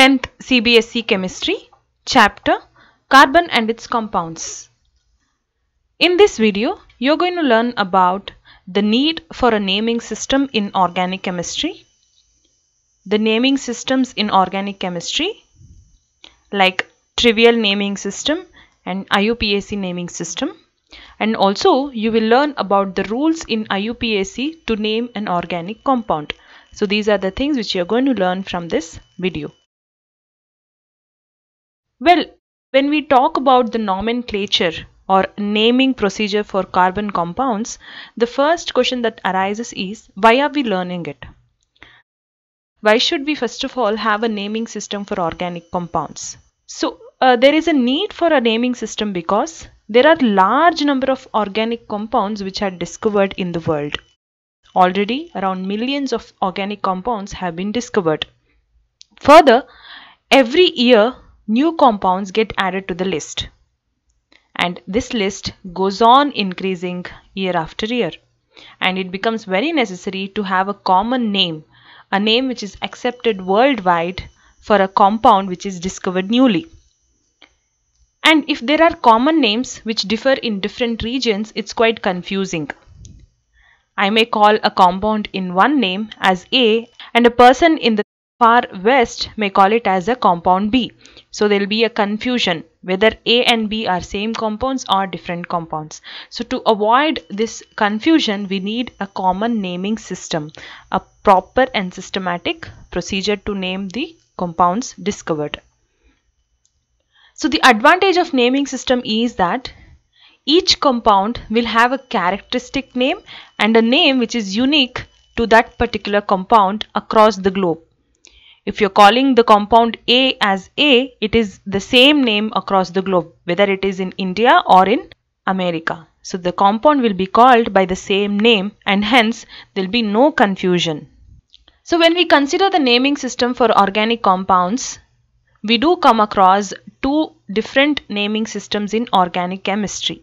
10th CBSE Chemistry chapter Carbon and its compounds. In this video you're going to learn about the need for a naming system in organic chemistry, the naming systems in organic chemistry like trivial naming system and IUPAC naming system and also you will learn about the rules in IUPAC to name an organic compound. So these are the things which you are going to learn from this video. Well, when we talk about the nomenclature or naming procedure for carbon compounds, the first question that arises is why are we learning it? Why should we first of all have a naming system for organic compounds? So uh, there is a need for a naming system because there are large number of organic compounds which are discovered in the world. Already around millions of organic compounds have been discovered. Further, every year new compounds get added to the list. And this list goes on increasing year after year. And it becomes very necessary to have a common name, a name which is accepted worldwide for a compound which is discovered newly. And if there are common names which differ in different regions, it's quite confusing. I may call a compound in one name as A and a person in the far west may call it as a compound B. So there will be a confusion whether A and B are same compounds or different compounds. So to avoid this confusion, we need a common naming system, a proper and systematic procedure to name the compounds discovered. So the advantage of naming system is that each compound will have a characteristic name and a name which is unique to that particular compound across the globe. If you're calling the compound A as A, it is the same name across the globe, whether it is in India or in America. So the compound will be called by the same name and hence there will be no confusion. So when we consider the naming system for organic compounds, we do come across two different naming systems in organic chemistry.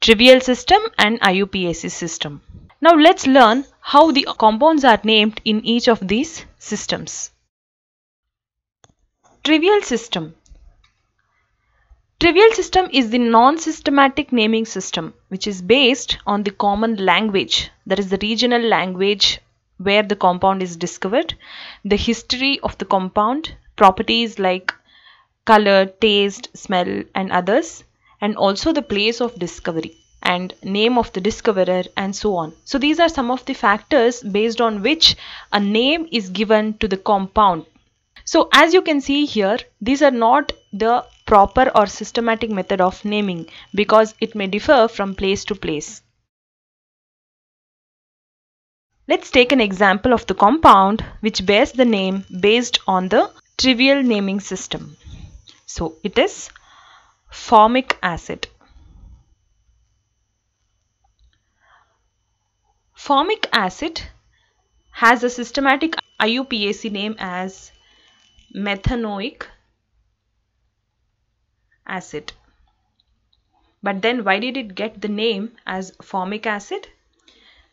Trivial system and IUPAC system. Now let's learn how the compounds are named in each of these systems. Trivial system. Trivial system is the non-systematic naming system which is based on the common language that is the regional language where the compound is discovered, the history of the compound, properties like color, taste, smell and others and also the place of discovery and name of the discoverer and so on. So these are some of the factors based on which a name is given to the compound so as you can see here, these are not the proper or systematic method of naming because it may differ from place to place. Let's take an example of the compound which bears the name based on the trivial naming system. So it is formic acid. Formic acid has a systematic IUPAC name as methanoic acid. But then why did it get the name as formic acid?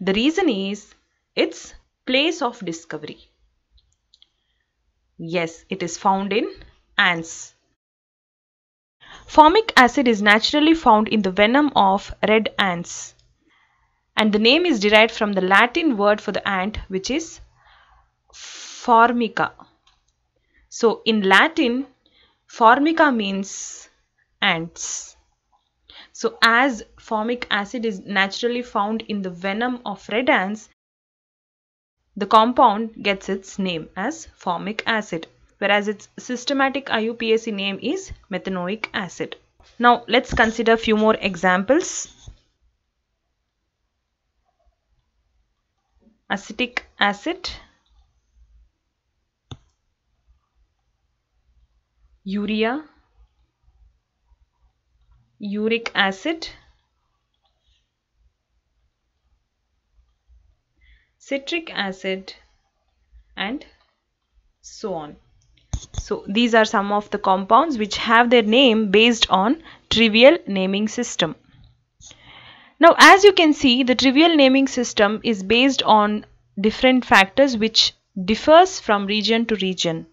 The reason is its place of discovery. Yes, it is found in ants. Formic acid is naturally found in the venom of red ants. And the name is derived from the Latin word for the ant which is formica. So in Latin, formica means ants. So as formic acid is naturally found in the venom of red ants, the compound gets its name as formic acid, whereas its systematic IUPAC name is methanoic acid. Now let's consider a few more examples. Acetic acid urea uric acid citric acid and so on so these are some of the compounds which have their name based on trivial naming system now as you can see the trivial naming system is based on different factors which differs from region to region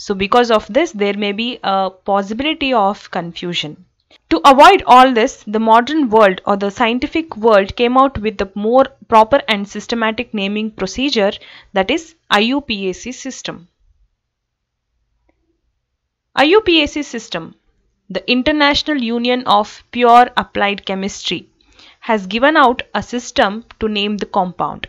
so because of this, there may be a possibility of confusion. To avoid all this, the modern world or the scientific world came out with the more proper and systematic naming procedure that is IUPAC system. IUPAC system, the International Union of Pure Applied Chemistry, has given out a system to name the compound.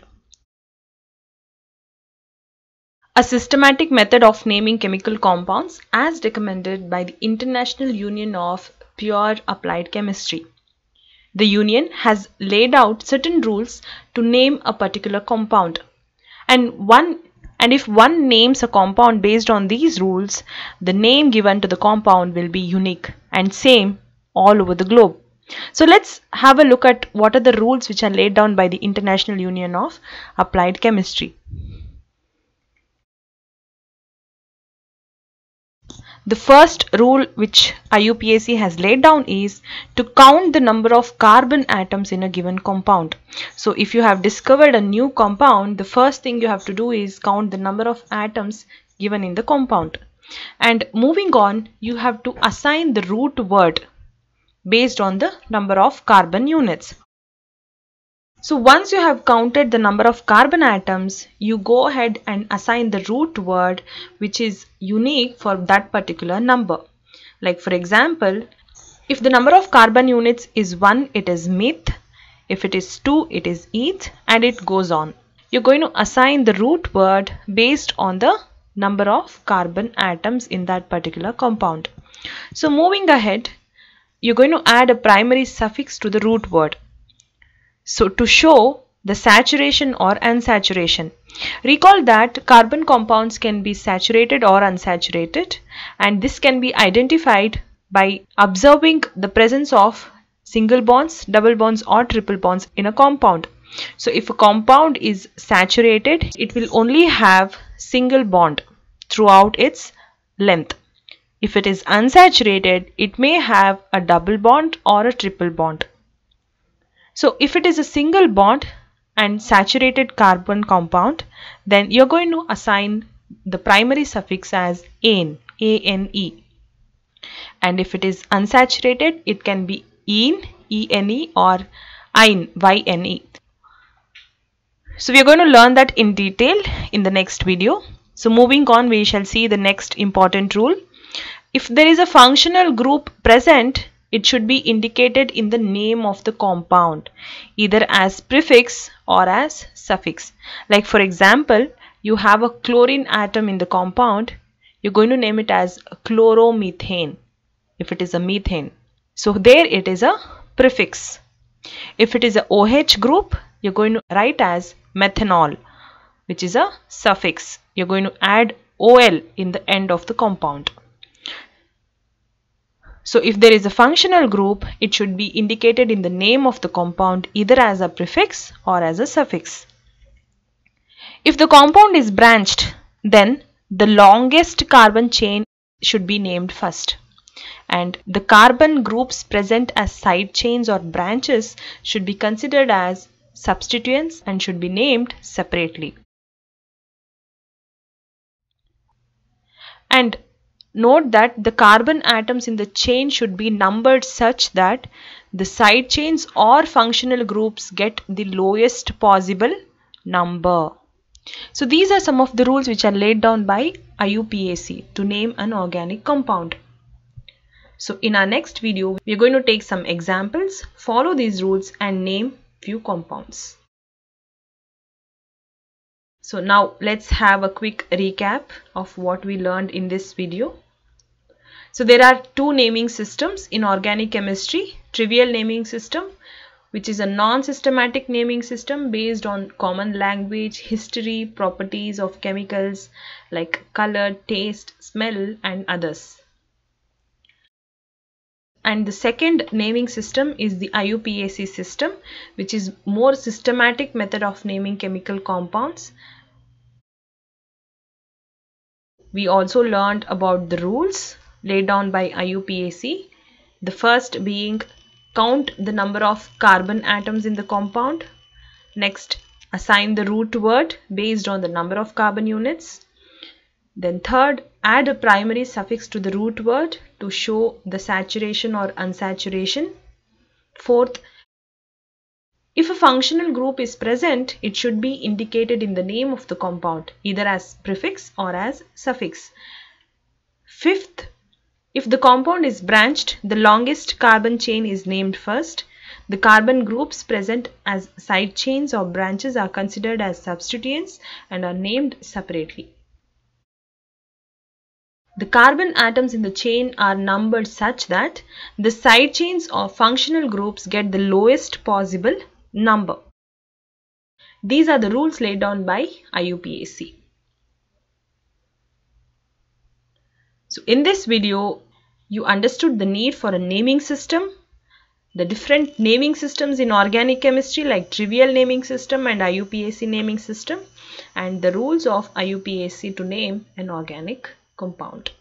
A systematic method of naming chemical compounds as recommended by the International Union of Pure Applied Chemistry. The Union has laid out certain rules to name a particular compound and one and if one names a compound based on these rules, the name given to the compound will be unique and same all over the globe. So let's have a look at what are the rules which are laid down by the International Union of Applied Chemistry. The first rule which IUPAC has laid down is to count the number of carbon atoms in a given compound. So if you have discovered a new compound, the first thing you have to do is count the number of atoms given in the compound. And moving on, you have to assign the root word based on the number of carbon units. So once you have counted the number of carbon atoms, you go ahead and assign the root word which is unique for that particular number. Like for example, if the number of carbon units is 1, it is meth. If it is 2, it is eth and it goes on. You're going to assign the root word based on the number of carbon atoms in that particular compound. So moving ahead, you're going to add a primary suffix to the root word. So to show the saturation or unsaturation. Recall that carbon compounds can be saturated or unsaturated and this can be identified by observing the presence of single bonds, double bonds or triple bonds in a compound. So if a compound is saturated, it will only have single bond throughout its length. If it is unsaturated, it may have a double bond or a triple bond. So if it is a single bond and saturated carbon compound, then you're going to assign the primary suffix as ane, A-N-E. And if it is unsaturated, it can be ene, E-N-E or ine, Y-N-E. So we are going to learn that in detail in the next video. So moving on, we shall see the next important rule. If there is a functional group present, it should be indicated in the name of the compound either as prefix or as suffix. Like for example, you have a chlorine atom in the compound, you're going to name it as chloromethane if it is a methane. So there it is a prefix. If it is a OH group, you're going to write as methanol which is a suffix. You're going to add OL in the end of the compound. So if there is a functional group, it should be indicated in the name of the compound either as a prefix or as a suffix. If the compound is branched, then the longest carbon chain should be named first. And the carbon groups present as side chains or branches should be considered as substituents and should be named separately. And Note that the carbon atoms in the chain should be numbered such that the side chains or functional groups get the lowest possible number. So these are some of the rules which are laid down by IUPAC to name an organic compound. So in our next video, we are going to take some examples, follow these rules and name few compounds. So now let's have a quick recap of what we learned in this video. So there are two naming systems in organic chemistry, trivial naming system which is a non-systematic naming system based on common language, history, properties of chemicals like color, taste, smell and others and the second naming system is the IUPAC system which is more systematic method of naming chemical compounds. We also learned about the rules laid down by IUPAC. The first being count the number of carbon atoms in the compound. Next assign the root word based on the number of carbon units. Then third add a primary suffix to the root word to show the saturation or unsaturation. Fourth, if a functional group is present, it should be indicated in the name of the compound, either as prefix or as suffix. Fifth, if the compound is branched, the longest carbon chain is named first. The carbon groups present as side chains or branches are considered as substituents and are named separately. The carbon atoms in the chain are numbered such that the side chains or functional groups get the lowest possible number. These are the rules laid down by IUPAC. So in this video, you understood the need for a naming system, the different naming systems in organic chemistry like trivial naming system and IUPAC naming system and the rules of IUPAC to name an organic compound